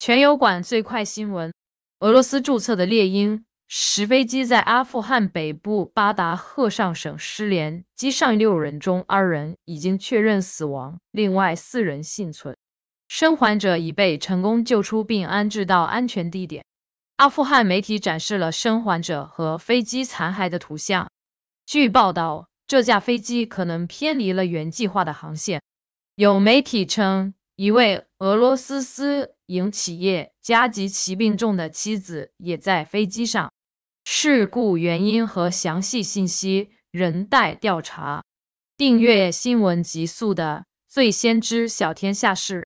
全油管最快新闻：俄罗斯注册的猎鹰十飞机在阿富汗北部巴达赫尚省失联，机上六人中二人已经确认死亡，另外四人幸存。生还者已被成功救出并安置到安全地点。阿富汗媒体展示了生还者和飞机残骸的图像。据报道，这架飞机可能偏离了原计划的航线。有媒体称。一位俄罗斯私营企业家及其病重的妻子也在飞机上。事故原因和详细信息仍待调查。订阅《新闻极速》的，最先知晓天下事。